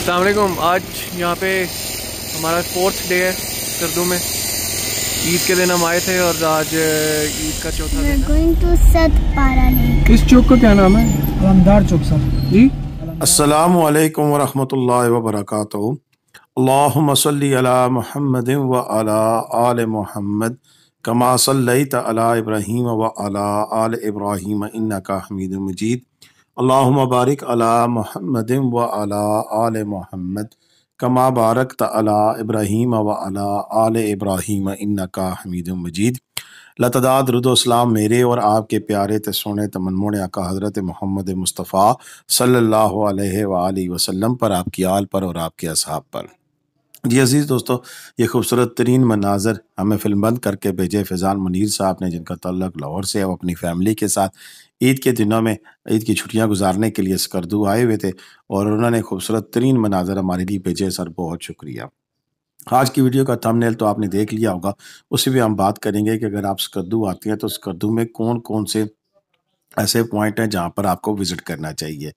असलकुम आज यहाँ पे हमारा फोर्थ डे है सर्दों में ईद के दिन हम आए थे और आज ईद का चौथा इस चौक का क्या नाम है चौक सर जी अस्सलाम वालेकुम वरहमतुल्लाहि अला मुहम्मद व अला आल मुहम्मद कमा सल्लैत अला व अला आल इब्राहिम का हमीद मजीद अल्लाहुम बारिक अला महमद व अला आल महमद कमा बारक अला इब्राहीम व अला आल इब्राहीम इन्नका हमीद मजीद लतदाद रुदोसलाम मेरे और आपके प्यारे तसोने तमनमोन आका हज़रत महमद मुस्तफ़ा सल्लल्लाहु अलैहि सल्ला वसल्लम पर आपकी आल पर और आपके असहाब पर जी अज़ीज़ दोस्तों ये खूबसूरत तरीन मनाजर हमें फिल्म बंद करके भेजे फैज़ान मुनीर साहब ने जिनका तल्लक लाहौर से है अपनी फैमिली के साथ ईद के दिनों में ईद की छुट्टियां गुजारने के लिए स्कर्दू आए हुए थे और उन्होंने खूबसूरत तरीन मनाजर हमारे लिए भेजे सर बहुत शुक्रिया आज की वीडियो का थंबनेल तो आपने देख लिया होगा उसी भी हम बात करेंगे कि अगर आप स्कर्दू आती हैं तो स्कर्दू में कौन कौन से ऐसे पॉइंट हैं जहाँ पर आपको विजिट करना चाहिए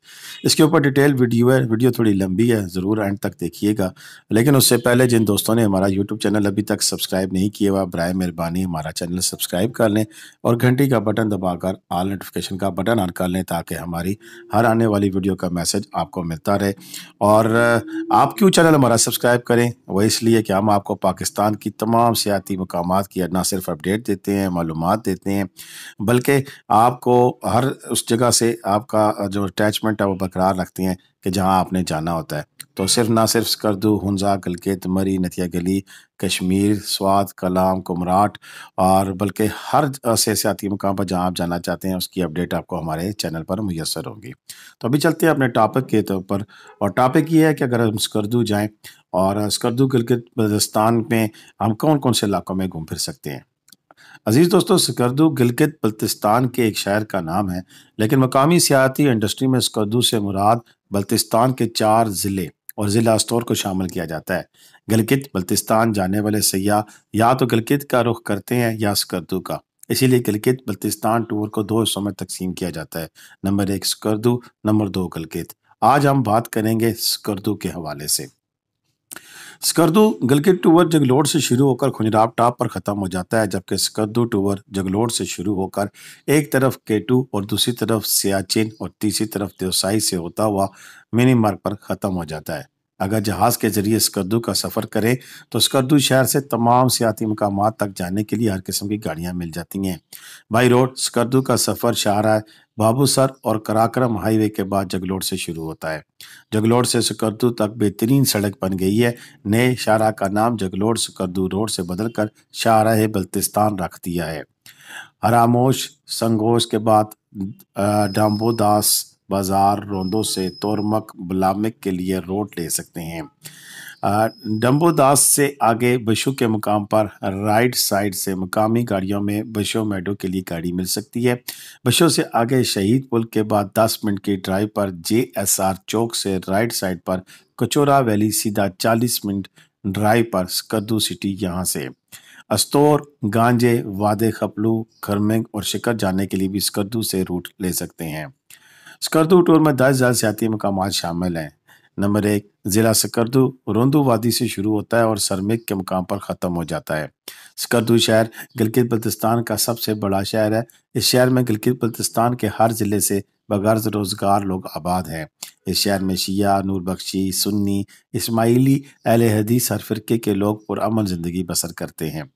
इसके ऊपर डिटेल वीडियो है वीडियो थोड़ी लंबी है ज़रूर एंड तक देखिएगा लेकिन उससे पहले जिन दोस्तों ने हमारा यूट्यूब चैनल अभी तक सब्सक्राइब नहीं किया हुआ बर मेहरबानी हमारा चैनल सब्सक्राइब कर लें और घंटी का बटन दबाकर आल नोटिफिकेशन का बटन ऑन कर लें ताकि हमारी हर आने वाली वीडियो का मैसेज आपको मिलता रहे और आप क्यों चैनल हमारा सब्सक्राइब करें वह इसलिए कि हम आपको पाकिस्तान की तमाम सियाती मकाम की ना सिर्फ अपडेट देते हैं मालूम देते हैं बल्कि आपको हर उस जगह से आपका जो अटैचमेंट है वो बरकरार रखती हैं कि जहाँ आपने जाना होता है तो सिर्फ ना सिर्फ स्कर्दू हंजा गलगित मरी नथिया गली कश्मीर स्वाद कलाम कुमराट और बल्कि हर सियाती मकाम पर जहाँ आप जाना चाहते हैं उसकी अपडेट आपको हमारे चैनल पर मैसर होगी तो अभी चलते हैं अपने टॉपिक के तौर तो पर और टॉपिक ये है कि अगर हम स्कर्दू जाएँ और स्कर्दू गलगित बल्तिस्तान में हम कौन कौन से इलाकों में घूम फिर सकते हैं अजीज़ दोस्तों स्कर्दू गिलगित बल्तिस्तान के एक शहर का नाम है लेकिन मकामी सियाती इंडस्ट्री में स्कर्दू से मुराद बल्तिस्तान के चार ज़िले और ज़िला स्टोर को शामिल किया जाता है गिलगित बल्तिस्तान जाने वाले सयाह या तो गिलगित का रुख करते हैं या स्कर्दू का इसीलिए गिलगित बल्तिस्तान टूर को दो हिस्सों में तकसीम किया जाता है नंबर एक स्कर्दू नंबर दो गिलगित आज हम बात करेंगे स्कर्दू के हवाले से स्कर्दू गिलगित टूवर जगलोड से शुरू होकर खुजराब टाप पर ख़त्म हो जाता है जबकि स्कर्दू टूवर जगलोड से शुरू होकर एक तरफ केटू और दूसरी तरफ सियाचिन और तीसरी तरफ देवसाई से होता हुआ मिनी मार्ग पर ख़त्म हो जाता है अगर जहाज़ के ज़रिए स्कर्दू का सफ़र करें तो स्कर्दू शहर से तमाम सियाती मकाम तक जाने के लिए हर किस्म की गाड़ियाँ मिल जाती हैं बाई रोड स्कर्दू का सफ़र शाहरा बाबूसर और कराक्रम हाईवे के बाद जगलोड़ से शुरू होता है जगलोड़ से स्कर्दू तक बेहतरीन सड़क बन गई है नए शाहरा का नाम जगलोड़ स्कर्दू रोड से बदलकर शाहरा बल्तिस्तान रख दिया है हरामोश संगोश के बाद डाम्बोदास बाजार रोंदों से तोरमक बलामिक के लिए रोड ले सकते हैं डम्बोदास से आगे बशो के मुकाम पर राइट साइड से मकामी गाड़ियों में बशो मेडो के लिए गाड़ी मिल सकती है बशो से आगे शहीद पुल के बाद 10 मिनट की ड्राइव पर जे एस आर चौक से राइट साइड पर कचोरा वैली सीधा 40 मिनट ड्राइव पर स्कर्दू सिटी यहाँ से अस्तोर गांजे वादे खपलू खरमेंग और शिकर जाने के लिए भी स्कर्दू से रूट ले सकते हैं स्कर्दू टूर में दस हजार सियाती मकाम शामिल हैं नंबर एक ज़िला सकरदू रोंदू वादी से शुरू होता है और सरमिक के मुकाम पर ख़त्म हो जाता है सकरदू शहर गिलगित बल्तिस्तान का सबसे बड़ा शहर है इस शहर में गिलगित बल्तिस्तान के हर ज़िले से बगैर रोज़गार लोग आबाद हैं इस शहर में शिया नूरबख्शी सुन्नी इसमाइली अहल हदीस हर फ़िरके के लोग पुरमन ज़िंदगी बसर करते हैं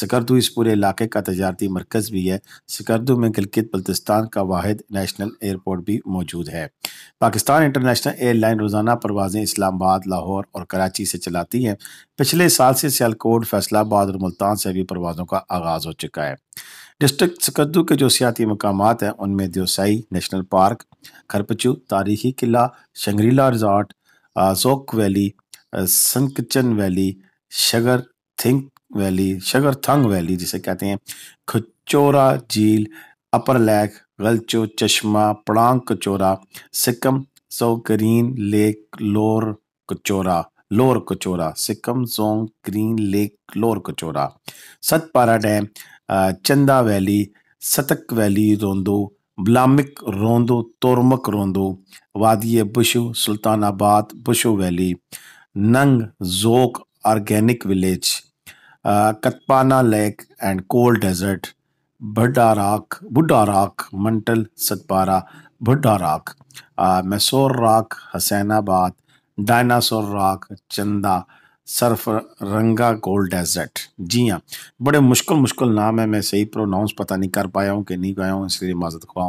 सिकरदू इस पूरे इलाके का तजारती मरकज़ भी है सिकरदू में गिलगित बल्तिस्तान का वाद नेशनल एयरपोर्ट भी मौजूद है पाकिस्तान इंटरनेशनल एयरलाइन रोज़ाना परवाज़ें इस्लामाबाद लाहौर और कराची से चलाती हैं पिछले साल से सियालकोट फैसलाबाद और मुल्तान से भी परवाज़ों का आगाज़ हो चुका है डिस्ट्रिक्ट सकद्दू के जो सियाती मकाम हैं उनमें देसाई नेशनल पार्क खरपचू तारीखी किला Shangrila resort Jok valley Sankachan valley Shigar थिंक वैली शगर थंग वैली जिसे कहते हैं खचोरा झील अपर लैक गलचो चश्मा पड़ांग Kachura Sikkim Jong green lake lower Kachura lower Kachura Sikkim Song green lake lower Kachura Satpara dam Chanda valley Satak valley Rondu Blamik Rondu Tormik Rondu वादिय Basho Sultanabad Basho valley Nang Jok organic village Katpana lake and cold desert Buddha rock बुड्ढा राख मंटल सतपारा भुड्ढा राख मैसोर राख हसैनाबाद डायनासोर राख चंदा सरफ रंगा गोल्ड डेजर्ट जी हाँ बड़े मुश्किल मुश्किल नाम है मैं सही प्रोनाउंस पता नहीं कर पाया हूँ कि नहीं पाया हूँ इसलिए माजत खुआ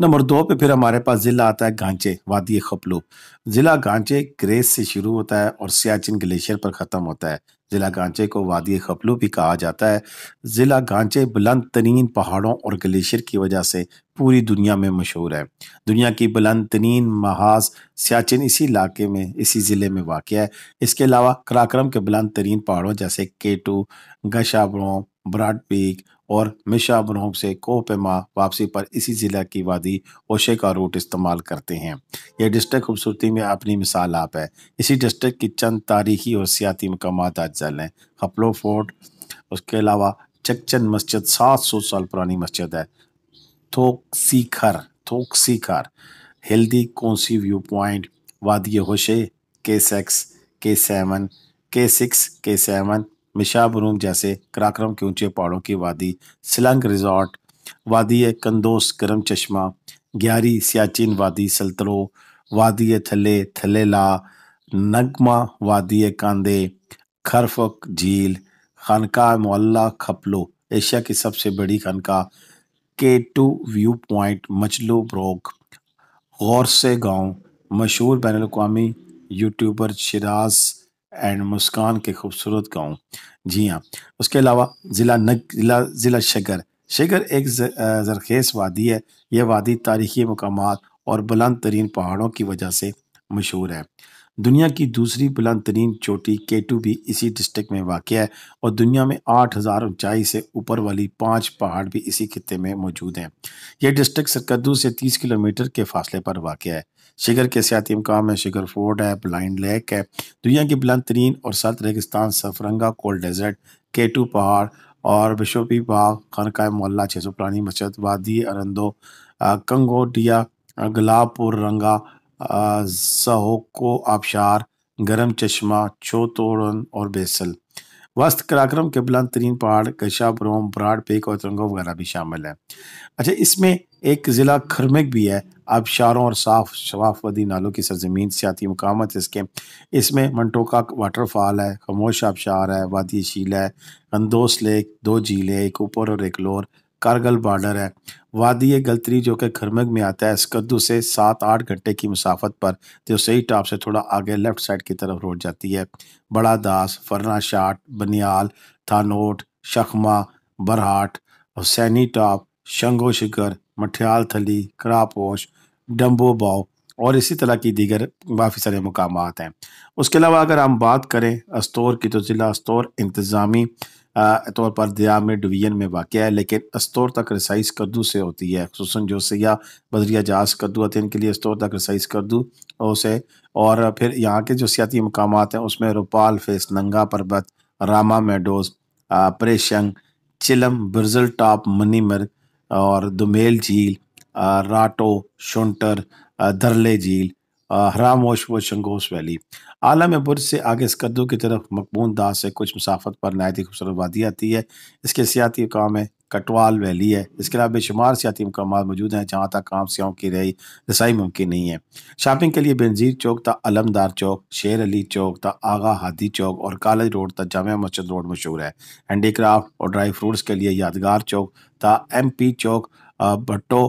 नंबर दो पे फिर हमारे पास ज़िला आता है गांचे वादी खपलू ज़िला गांचे ग्रेस से शुरू होता है और सियाचिन ग्लेशियर पर ख़त्म होता है ज़िला गांचे को वादी खपलू भी कहा जाता है ज़िला गांचे बुलंद तरीन पहाड़ों और ग्लेशियर की वजह से पूरी दुनिया में मशहूर है दुनिया की बुलंद तरीन महाज सियाचिन इसी इलाके में इसी ज़िले में वाक़ है इसके अलावा कराक्रम के बुलंद तरीन पहाड़ों जैसे केटू गशाबरों ब्राड पीक और मिशा बनोब से कोह पैमा वापसी पर इसी ज़िला की वादी ओशे का रूट इस्तेमाल करते हैं यह डिस्ट्रिक्ट खूबसूरती में अपनी मिसाल आप है इसी डिस्ट्रिक्ट की चंद तारीखी और सियाती मकाम अजल हैं खपलो फोर्ट उसके अलावा चकचंद मस्जिद सात सौ साल पुरानी मस्जिद है थोक सीखर थोक सीखर हेल्दी कौनसी व्यू पॉइंट वादी होशे के सेक्स के सेवन के सिक्स के सेवन मिशाबरूम जैसे कराक्रम के ऊंचे पहाड़ों की वादी सिलंग रिजॉर्ट वादी कंदोस गर्म चश्मा ग्यारी सियाचिन वादी सल्तरो वादी थले ला नगमा वादी कांदे खरफक झील खानका मोल्ला खपलो एशिया की सबसे बड़ी खानका K two view point Machlu ब्रोक गौर से गाँव मशहूर बैन अवी यूट्यूबर शराज़ एंड मुस्कान के खूबसूरत गांव जी हाँ उसके अलावा ज़िला नग ज़िला ज़िला शगर शगर एक जरखेज़ वादी है यह वादी तारीखी मकाम और बुलंद तरीन पहाड़ों की वजह से मशहूर है दुनिया की दूसरी बुलंद तरीन चोटी केटू भी इसी डिस्ट्रिक्ट में वाक़ है और दुनिया में आठ हज़ार ऊंचाई से ऊपर वाली पांच पहाड़ भी इसी खत्े में मौजूद हैं यह डिस्ट्रिक्ट सरकदू से तीस किलोमीटर के फासले पर वाक़ है शिगर के सियाती मकाम है शिगर फोर्ट है ब्लाइंड लेक है दुनिया की बुलंद तरीन और सत रेगिस्तान सफरंगा कोल्ड डेजर्ट केटू पहाड़ और बिशोपी बाग खनका मोहल्ला छः सौ पुरानी मस्जिद वादी अरंदो कंगोटिया गुलाबपुर रंगा सहोको आबशार गर्म चश्मा छोतोड़न और बेसल वस्त कराक्रम के बुलंद तरीन पहाड़ कशा ब्रोम ब्राड पेक और तिरंगो वगैरह भी शामिल है अच्छा इसमें एक ज़िला खरमिक भी है आबशारों और साफ शवाफ वदी नालों की सरजमीन सियाती है इसके इसमें मंटोका वाटरफॉल है खामोश आबशार है वादी शील है गंदोस लेक दो झीलें एक ऊपर और एक लोर कारगल बॉर्डर है वादी गलतरी जो कि खरमग में आता है स्कद्दू से सात आठ घंटे की मुसाफत पर जो सही टॉप से थोड़ा आगे लेफ्ट साइड की तरफ रोड जाती है बड़ा दास फरना शाट बनियाल थानोट शखमा बरहाट हुसैनी टॉप शंगो शिकर मठियाल थली करापोश डम्बो बाव और इसी तरह की दीगर काफ़ी सारे मकाम हैं उसके अलावा अगर हम बात करें अस्तौर की तो ज़िला अस्तौर इंतज़ामी तौर पर दया में डिवीजन में वाक़ है लेकिन अस्तौर तक रसाइस कद्दू से होती है खूस जो सयाह बजरिया जहाज़ कद्दू आते हैं तो इनके लिए अस्तौर तक रसाइस कद्दू से और फिर यहाँ के जो सियाती मकाम हैं उसमें रोपाल फेस नंगा पर्वत रामा मेडोज परेशंग चिलम ब्रजल टॉप मनीमर और दुमेल झील राटो शुंटर दरले झील हरामोश व शंगोस वैली आलम बुर्ज से आगे स्कद्दू की तरफ मकबून दास से कुछ मुसाफत पर नायती खूबसूरत वादी आती है इसके सियाती काम है कटवाल वैली है इसके अलावा बेशुमार सियाती मकाम मौजूद हैं जहाँ तक आम सियाओं की रही रसाई मुमकिन नहीं है शॉपिंग के लिए बेनजीर चौक था अलमदार चौक शेर अली चौक था आगा हादी चौक और कॉलेज रोड था जामा मस्जिद रोड मशहूर है हैंडीक्राफ्ट और ड्राई फ्रूट्स के लिए यादगार चौक था एम पी चौक भट्टो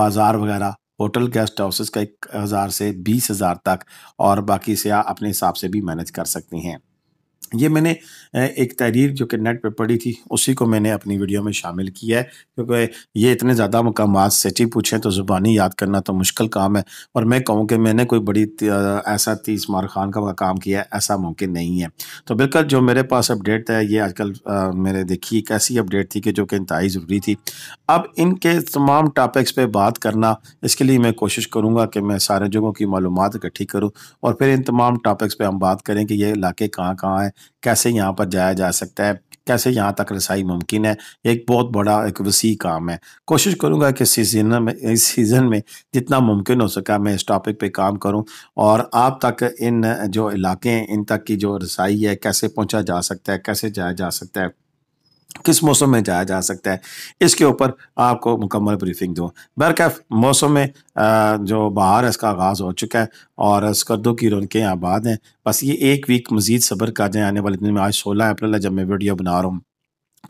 बाज़ार वगैरह होटल गेस्ट हाउसेस का एक हज़ार से बीस हज़ार तक और बाकी से आप अपने हिसाब से भी मैनेज कर सकती हैं ये मैंने एक तहरीर जो कि नेट पे पढ़ी थी उसी को मैंने अपनी वीडियो में शामिल किया है क्योंकि ये इतने ज़्यादा मकाम ची पूछें तो ज़ुबानी याद करना तो मुश्किल काम है और मैं कहूँ कि मैंने कोई बड़ी ऐसा मार खान का काम किया है ऐसा मुमकिन नहीं है तो बिल्कुल जो मेरे पास अपडेट है ये आजकल मैंने देखी एक ऐसी अपडेट थी कि जो कि इंतहाई ज़रूरी थी अब इनके तमाम टॉपिक्स पर बात करना इसके लिए मैं कोशिश करूँगा कि मैं सारे जगहों की मालूम इकट्ठी करूँ और फिर इन तमाम टॉपिक्स पर हम बात करें कि ये इलाके कहाँ कहाँ हैं कैसे यहाँ पर जाया जा सकता है कैसे यहाँ तक रसाई मुमकिन है एक बहुत बड़ा एक वसी काम है कोशिश करूँगा कि सीजन में इस सीज़न में जितना मुमकिन हो सका मैं इस टॉपिक पे काम करूँ और आप तक इन जो इलाके हैं इन तक की जो रसाई है कैसे पहुँचा जा सकता है कैसे जाया जा सकता है किस मौसम में जाया जा सकता है इसके ऊपर आपको मुकम्मल ब्रीफिंग दूँ बरकैफ मौसम में जो बाहर है इसका आगाज़ हो चुका है और स्कर्दों की रौनकें आबाद हैं बस ये एक वीक मज़ीद सब्र का जाए आने वाले दिन में आज सोलह अप्रैल है जब मैं वीडियो बना रहा हूँ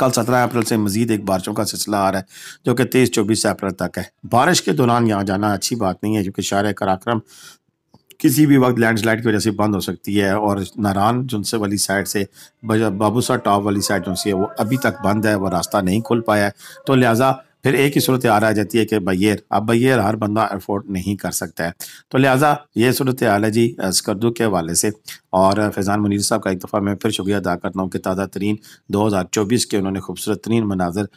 कल सत्रह अप्रैल से मजीद एक बारिशों का सिलसिला आ रहा है जो कि तेईस चौबीस अप्रैल तक है बारिश के दौरान यहाँ जाना अच्छी बात नहीं है क्योंकि शार कराक्रम किसी भी वक्त लैंडस्लाइड की वजह से बंद हो सकती है और नारान जुनसे वाली साइड से बाबूसा टॉप वाली साइड जुनसी है वो अभी तक बंद है वो रास्ता नहीं खुल पाया है तो लिहाजा फिर एक ही सूरत हाल आ जाती है कि बैर अब बैर हर बंदा अफोर्ड नहीं कर सकता है तो लिहाजा ये सूरत हाल है जी स्कर्दू के हवाले से और फैज़ान मुनीर साहब का एक दफ़ा मैं फिर शुक्रिया अदा करता हूँ कि ताज़ा तरीन दो हज़ार चौबीस के उन्होंने खूबसूरत तरीन मनाजर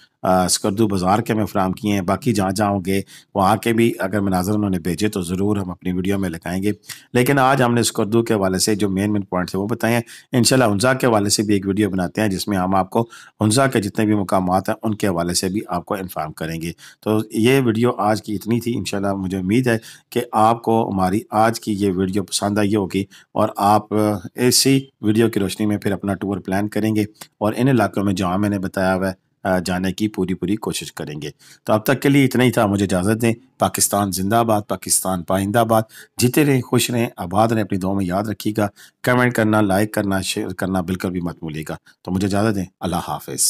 स्कर्दू बाज़ार के हमें फ्राहम किए हैं बाकी जहाँ जहाँ होंगे वहाँ के भी अगर मनाजर उन्होंने भेजे तो ज़रूर हम अपनी वीडियो में लगाएंगे लेकिन आज हमने स्कर्दू के हवाले से जो मेन मेन पॉइंट है वो बताए हैं इन हंजा के हवाले से भी एक वीडियो बनाते हैं जिसमें हम आपको हंजा के जितने भी मकाम हैं उनके हवाले से भी आपको इन्फॉर्म करेंगे तो ये वीडियो आज की इतनी थी इन मुझे उम्मीद है कि आपको हमारी आज की ये वीडियो पसंद आई होगी और आप इसी वीडियो की रोशनी में फिर अपना टूर प्लान करेंगे और इन इलाकों में जहाँ मैंने बताया हुआ जाने की पूरी पूरी कोशिश करेंगे तो अब तक के लिए इतना ही था मुझे इजाज़त दें पाकिस्तान जिंदाबाद पाकिस्तान पाइंदाबाद जीते रहें खुश रहें आबाद रहें अपनी दो में याद रखिएगा कमेंट करना लाइक करना शेयर करना बिल्कुल भी मत भूलिएगा तो मुझे इजाज़त दें अल्लाह हाफिज़